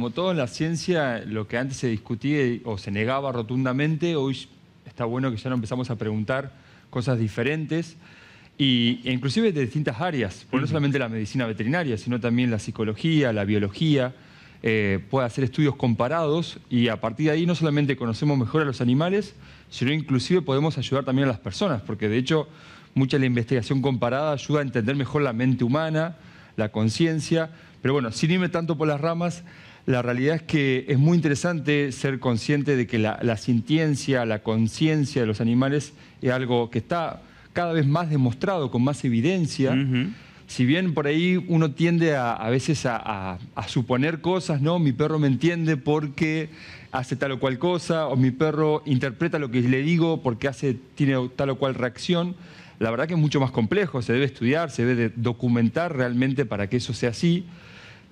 como todo en la ciencia, lo que antes se discutía o se negaba rotundamente, hoy está bueno que ya no empezamos a preguntar cosas diferentes, y, e inclusive de distintas áreas, no solamente la medicina veterinaria, sino también la psicología, la biología, eh, puede hacer estudios comparados y a partir de ahí no solamente conocemos mejor a los animales, sino inclusive podemos ayudar también a las personas, porque de hecho mucha de la investigación comparada ayuda a entender mejor la mente humana, la conciencia, pero bueno, sin irme tanto por las ramas, la realidad es que es muy interesante ser consciente de que la, sintiencia, la conciencia de los animales es algo que está cada vez más demostrado, con más evidencia. Si bien por ahí uno tiende a, veces a, suponer cosas, ¿no? Mi perro me entiende porque hace tal o cual cosa, o mi perro interpreta lo que le digo porque hace, tiene tal o cual reacción. La verdad que es mucho más complejo, se debe estudiar, se debe documentar realmente para que eso sea así.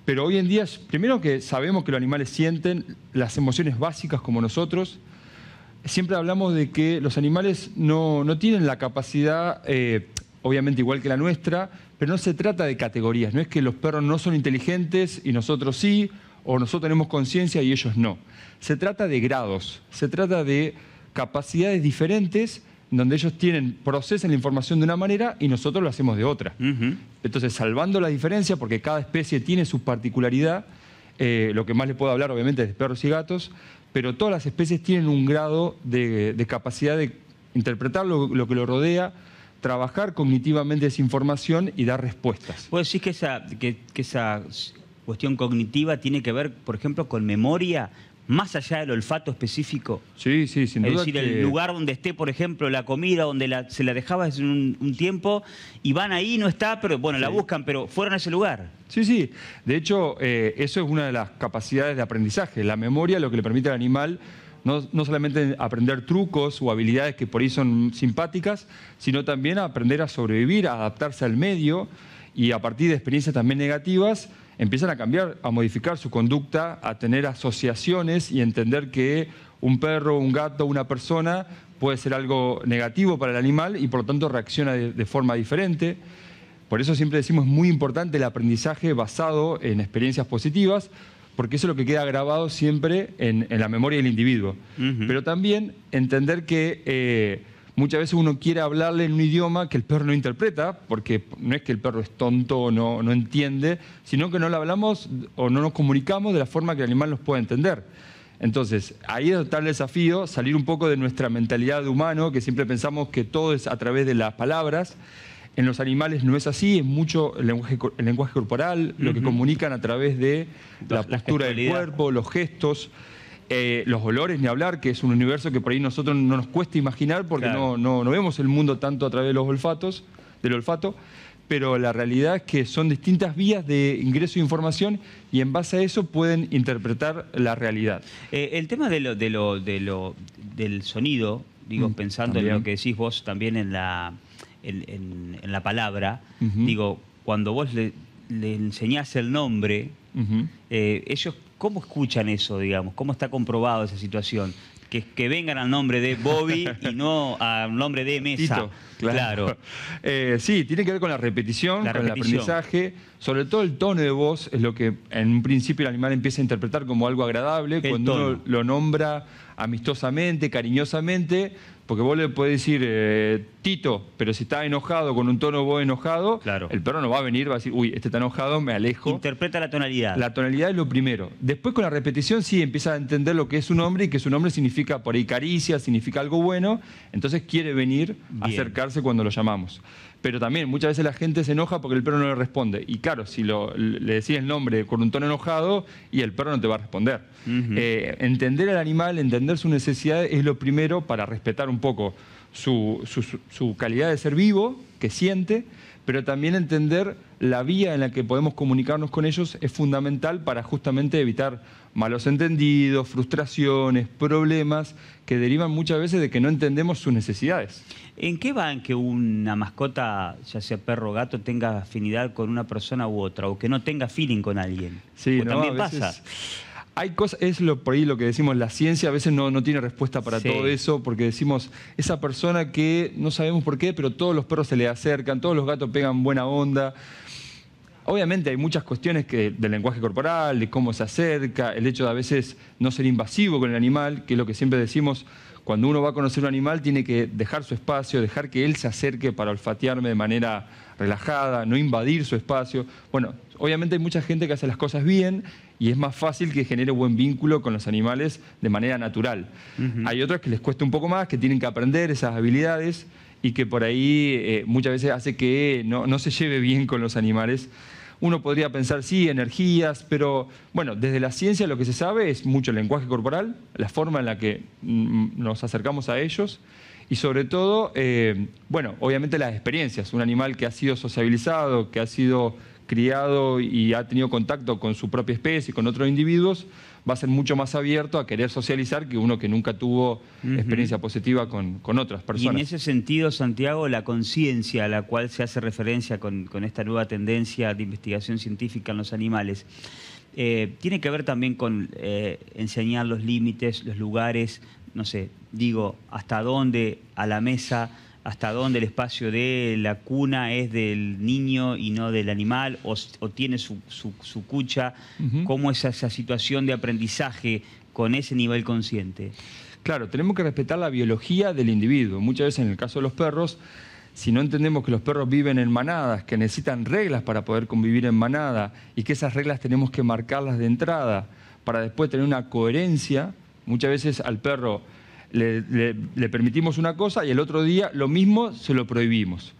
Pero hoy en día, primero que sabemos que los animales sienten las emociones básicas como nosotros, siempre hablamos de que los animales no, tienen la capacidad, eh, obviamente igual que la nuestra, pero no se trata de categorías, no es que los perros no son inteligentes y nosotros sí, o nosotros tenemos conciencia y ellos no. Se trata de grados, se trata de capacidades diferentes donde ellos tienen, procesan la información de una manera y nosotros lo hacemos de otra. Entonces, salvando la diferencia, porque cada especie tiene su particularidad, eh, lo que más le puedo hablar obviamente es de perros y gatos, pero todas las especies tienen un grado de, capacidad de interpretar lo, que lo rodea, trabajar cognitivamente esa información y dar respuestas. Puedes decir que esa, que esa cuestión cognitiva tiene que ver, por ejemplo, con memoria? más allá del olfato específico? Sí, sí, sin duda. Es decir, el lugar donde esté, por ejemplo, la comida, donde se la dejaba hace un, tiempo, y van ahí, no está, pero bueno, la buscan, pero fueron a ese lugar. Sí, sí. De hecho, eh, eso es una de las capacidades de aprendizaje. La memoria lo que le permite al animal no, no, solamente aprender trucos o habilidades que por ahí son simpáticas, sino también aprender a sobrevivir, a adaptarse al medio y a partir de experiencias también negativas, empiezan a cambiar, a modificar su conducta, a tener asociaciones y entender que un perro, un gato, una persona puede ser algo negativo para el animal y por lo tanto reacciona de, forma diferente. Por eso siempre decimos es muy importante el aprendizaje basado en experiencias positivas, porque eso es lo que queda grabado siempre en, la memoria del individuo. Pero también entender que eh, Muchas veces uno quiere hablarle en un idioma que el perro no interpreta, porque no es que el perro es tonto o no, entiende, sino que no le hablamos o no nos comunicamos de la forma que el animal nos puede entender. Entonces, ahí está el desafío, salir un poco de nuestra mentalidad de humano, que siempre pensamos que todo es a través de las palabras. En los animales no es así, es mucho el lenguaje, corporal, lo que comunican a través de la, postura del cuerpo, los gestos. Eh, los olores, ni hablar, que es un universo que por ahí nosotros no nos cuesta imaginar porque no, no, vemos el mundo tanto a través de los olfatos, del olfato, pero la realidad es que son distintas vías de ingreso de información y en base a eso pueden interpretar la realidad. Eh, el tema de lo, de lo, del sonido, digo, mm, pensando en lo que decís vos también en la, en, la palabra, digo, cuando vos le, enseñás el nombre, eh, ellos ¿Cómo escuchan eso, digamos? ¿Cómo está comprobado esa situación? Que, vengan al nombre de Bobby y no al nombre de Mesa. claro. Eh, sí, tiene que ver con la repetición, con el aprendizaje. Sobre todo el tono de voz es lo que en un principio el animal empieza a interpretar como algo agradable. cuando uno lo nombra amistosamente, cariñosamente, porque vos le podés decir... Eh, Tito, pero si está enojado con un tono voz enojado, el perro no va a venir, va a decir, uy, este está enojado, me alejo. Interpreta la tonalidad. La tonalidad es lo primero. Después con la repetición sí empieza a entender lo que es su nombre y que su nombre significa por ahí caricia, significa algo bueno, entonces quiere venir a acercarse cuando lo llamamos. Pero también muchas veces la gente se enoja porque el perro no le responde. Y claro, si le decís el nombre con un tono enojado y el perro no te va a responder. Eh, entender al animal, entender su necesidad es lo primero para respetar un poco su, calidad de ser vivo, que siente, pero también entender la vía en la que podemos comunicarnos con ellos es fundamental para justamente evitar malos entendidos, frustraciones, problemas que derivan muchas veces de que no entendemos sus necesidades. ¿En qué va en que una mascota, ya sea perro o gato, tenga afinidad con una persona u otra o que no tenga feeling con alguien? Sí, también pasa hay cosas, es lo, por ahí lo que decimos, la ciencia a veces no, no tiene respuesta para todo eso, porque decimos, esa persona que no sabemos por qué, pero todos los perros se le acercan, todos los gatos pegan buena onda. Obviamente hay muchas cuestiones del lenguaje corporal, de cómo se acerca, el hecho de a veces no ser invasivo con el animal, que es lo que siempre decimos, cuando uno va a conocer un animal tiene que dejar su espacio, dejar que él se acerque para olfatearme de manera relajada, no invadir su espacio. Bueno, obviamente hay mucha gente que hace las cosas bien y es más fácil que genere buen vínculo con los animales de manera natural. Hay otras que les cuesta un poco más, que tienen que aprender esas habilidades y que por ahí eh, muchas veces hace que no, no se lleve bien con los animales. Uno podría pensar, sí, energías, pero bueno, desde la ciencia lo que se sabe es mucho el lenguaje corporal, la forma en la que mm, nos acercamos a ellos y sobre todo, eh, bueno, obviamente las experiencias. Un animal que ha sido sociabilizado, que ha sido criado y ha tenido contacto con su propia especie, y con otros individuos, va a ser mucho más abierto a querer socializar que uno que nunca tuvo experiencia positiva con, otras personas. Y en ese sentido, Santiago, la conciencia a la cual se hace referencia con, esta nueva tendencia de investigación científica en los animales, eh, tiene que ver también con eh, enseñar los límites, los lugares, no sé, digo, hasta dónde, a la mesa hasta dónde el espacio de la cuna es del niño y no del animal, o, tiene su, cucha, cómo es esa situación de aprendizaje con ese nivel consciente. Claro, tenemos que respetar la biología del individuo. Muchas veces en el caso de los perros, si no entendemos que los perros viven en manadas, que necesitan reglas para poder convivir en manada y que esas reglas tenemos que marcarlas de entrada para después tener una coherencia, muchas veces al perro le, permitimos una cosa y el otro día lo mismo se lo prohibimos.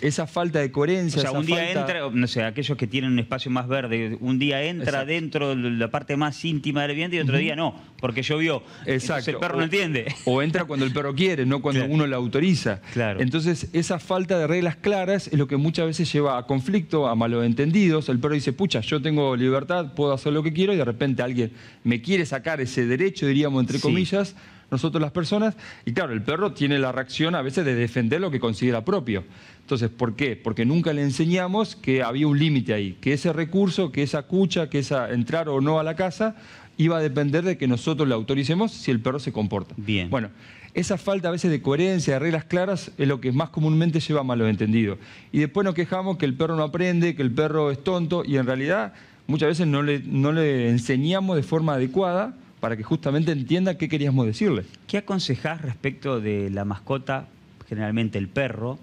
Esa, falta de coherencia. O sea, un día entra, no sé, aquellos que tienen un espacio más verde, un día entra dentro de la parte más íntima del vivienda y otro día no, porque llovió. Exacto. el perro no entiende. O entra cuando el perro quiere, no cuando uno la autoriza. Claro. Entonces, esa falta de reglas claras es lo que muchas veces lleva a conflicto, a malentendidos. El perro dice, pucha, yo tengo libertad, puedo hacer lo que quiero, y de repente alguien me quiere sacar ese derecho, diríamos entre comillas nosotros las personas. Y claro, el perro tiene la reacción a veces de defender lo que considera propio. Entonces, ¿por qué? Porque nunca le enseñamos que había un límite ahí, que ese recurso, que esa cucha, que esa entrar o no a la casa, iba a depender de que nosotros le autoricemos si el perro se comporta. Bien. Bueno, esa falta a veces de coherencia, de reglas claras, es lo que más comúnmente lleva a malos entendidos. Y después nos quejamos que el perro no aprende, que el perro es tonto, y en realidad muchas veces no no le enseñamos de forma adecuada para que justamente entienda qué queríamos decirle. ¿Qué aconsejás respecto de la mascota, generalmente el perro,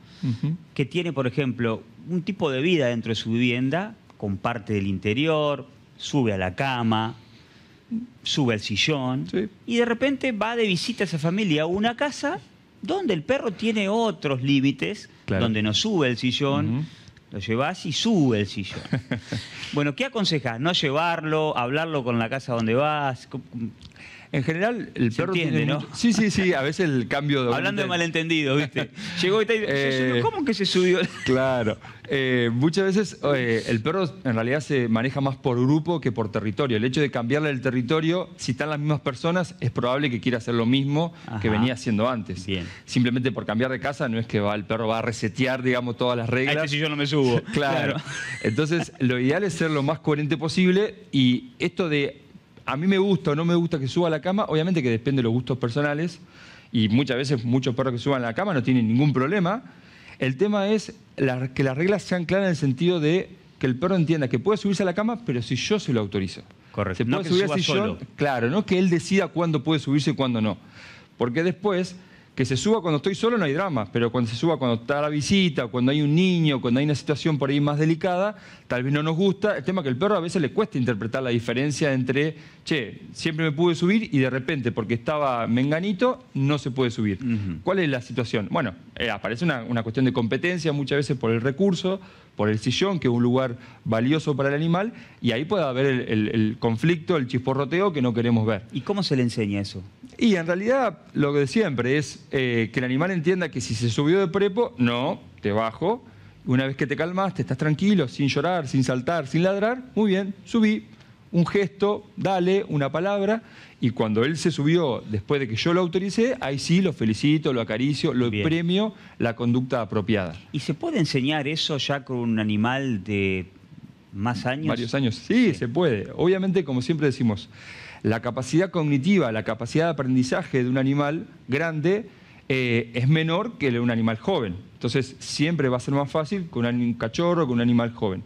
que tiene, por ejemplo, un tipo de vida dentro de su vivienda, ...comparte el del interior, sube a la cama, sube al sillón, y de repente va de visita a esa familia a una casa donde el perro tiene otros límites, donde no sube el sillón. Lo llevas y sube el sillón. bueno, ¿qué aconsejas? ¿No llevarlo? ¿Hablarlo con la casa donde vas? En general, el perro entiende, ¿no? Sí, sí, sí, a veces el cambio de... Hablando de malentendido, ¿viste? Llegó y está... Eh, ¿Cómo que se subió? claro. Eh, muchas veces eh, el perro en realidad se maneja más por grupo que por territorio. El hecho de cambiarle el territorio, si están las mismas personas, es probable que quiera hacer lo mismo que venía haciendo antes. Simplemente por cambiar de casa no es que va, el perro va a resetear, digamos, todas las reglas. A este si yo no me subo. claro. Entonces, lo ideal es ser lo más coherente posible y esto de a mí me gusta o no me gusta que suba a la cama, obviamente que depende de los gustos personales y muchas veces muchos perros que suban a la cama no tienen ningún problema. El tema es que las reglas sean claras en el sentido de que el perro entienda que puede subirse a la cama, pero si yo se lo autorizo. Correcto. puede no que solo. claro, no que él decida cuándo puede subirse y cuándo no. Porque después que se suba cuando estoy solo no hay drama, pero cuando se suba cuando está la visita, cuando hay un niño, cuando hay una situación por ahí más delicada, tal vez no nos gusta. El tema es que el perro a veces le cuesta interpretar la diferencia entre, che, siempre me pude subir y de repente porque estaba menganito no se puede subir. ¿Cuál es la situación? Bueno, eh, aparece una, una cuestión de competencia muchas veces por el recurso, por el sillón, que es un lugar valioso para el animal, y ahí puede haber el, conflicto, el chisporroteo que no queremos ver. ¿Y cómo se le enseña eso? Y en realidad lo que de siempre es eh, que el animal entienda que si se subió de prepo, no, te bajo. Una vez que te calmaste, estás tranquilo, sin llorar, sin saltar, sin ladrar, muy bien, subí, un gesto, dale, una palabra, y cuando él se subió, después de que yo lo autoricé, ahí sí lo felicito, lo acaricio, lo premio la conducta apropiada. ¿Y se puede enseñar eso ya con un animal de más años? Varios años, sí, se puede. Obviamente, como siempre decimos, la capacidad cognitiva, la capacidad de aprendizaje de un animal grande eh, es menor que de un animal joven. Entonces siempre va a ser más fácil con un cachorro, con un animal joven.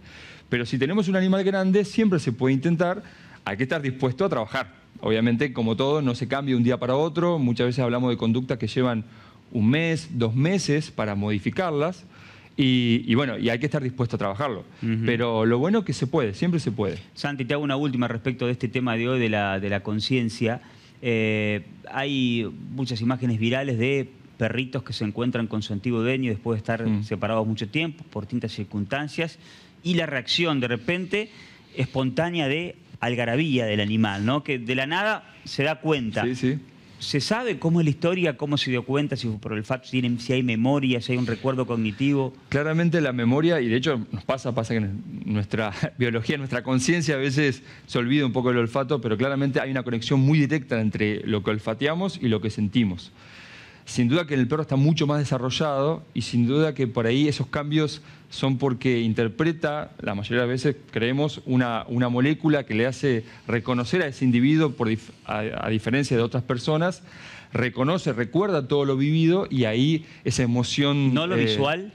Pero si tenemos un animal grande, siempre se puede intentar, hay que estar dispuesto a trabajar. Obviamente, como todo, no se cambia un día para otro. Muchas veces hablamos de conductas que llevan un mes, dos meses para modificarlas. Y, bueno, y hay que estar dispuesto a trabajarlo. Pero lo bueno es que se puede, siempre se puede. Santi, te hago una última respecto de este tema de hoy, de la, de la conciencia. Eh, hay muchas imágenes virales de perritos que se encuentran con su antiguo dueño después de estar mm. separados mucho tiempo, por distintas circunstancias, y la reacción de repente espontánea de algarabía del animal, ¿no? Que de la nada se da cuenta. ¿Se sabe cómo es la historia, cómo se dio cuenta, si por el olfato, si hay, memoria, si hay un recuerdo cognitivo? Claramente la memoria, y de hecho nos pasa, pasa que nuestra biología, nuestra conciencia a veces se olvida un poco el olfato, pero claramente hay una conexión muy directa entre lo que olfateamos y lo que sentimos sin duda que en el perro está mucho más desarrollado y sin duda que por ahí esos cambios son porque interpreta, la mayoría de las veces creemos, una, molécula que le hace reconocer a ese individuo, a, diferencia de otras personas, reconoce, recuerda todo lo vivido y ahí esa emoción... No lo eh, visual.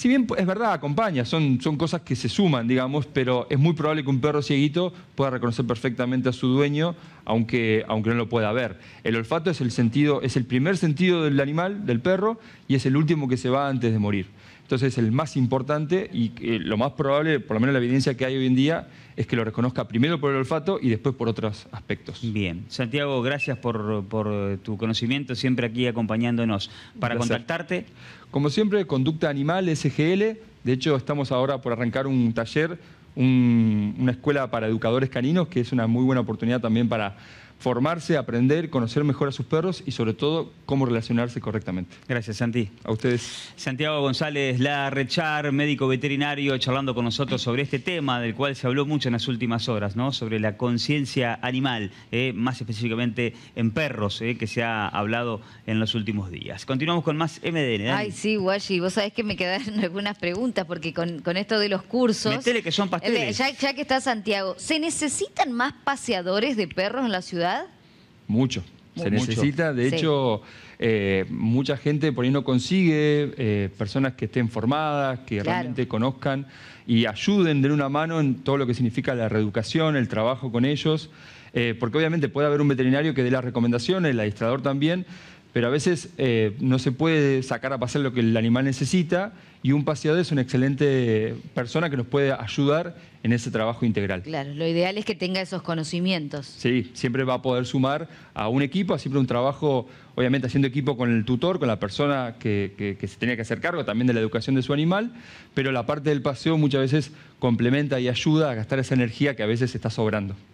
Si bien es verdad, acompaña, son, son cosas que se suman, digamos, pero es muy probable que un perro cieguito pueda reconocer perfectamente a su dueño, aunque, aunque no lo pueda ver. El olfato es el, sentido, es el primer sentido del animal, del perro, y es el último que se va antes de morir. Entonces es el más importante y eh, lo más probable, por lo menos la evidencia que hay hoy en día, es que lo reconozca primero por el olfato y después por otros aspectos. Bien. Santiago, gracias por, tu conocimiento, siempre aquí acompañándonos. Para contactarte... Como siempre, Conducta Animal, SGL. De hecho, estamos ahora por arrancar un taller, una escuela para educadores caninos, que es una muy buena oportunidad también para formarse, aprender, conocer mejor a sus perros y sobre todo cómo relacionarse correctamente. Gracias, Santi. A ustedes. Santiago González Larrechar, médico veterinario, charlando con nosotros sobre este tema del cual se habló mucho en las últimas horas, ¿no? Sobre la conciencia animal, ¿eh? más específicamente en perros, ¿eh? que se ha hablado en los últimos días. Continuamos con más MDN. Ay, sí, Washi, vos sabés que me quedaron algunas preguntas porque con, esto de los cursos. Metele que son eh, pasteles. ya que está Santiago, ¿se necesitan más paseadores de perros en la ciudad? Mucho. Se necesita, de hecho, eh, mucha gente por ahí no consigue, eh, personas que estén formadas, que realmente conozcan y ayuden, de una mano en todo lo que significa la reeducación, el trabajo con ellos, eh, porque obviamente puede haber un veterinario que dé las recomendaciones, el administrador también, pero a veces eh, no se puede sacar a pasear lo que el animal necesita y un paseador es una excelente persona que nos puede ayudar en ese trabajo integral. Claro, lo ideal es que tenga esos conocimientos. Sí, siempre va a poder sumar a un equipo, a siempre un trabajo, obviamente haciendo equipo con el tutor, con la persona que, que se tenía que hacer cargo también de la educación de su animal, pero la parte del paseo muchas veces complementa y ayuda a gastar esa energía que a veces está sobrando.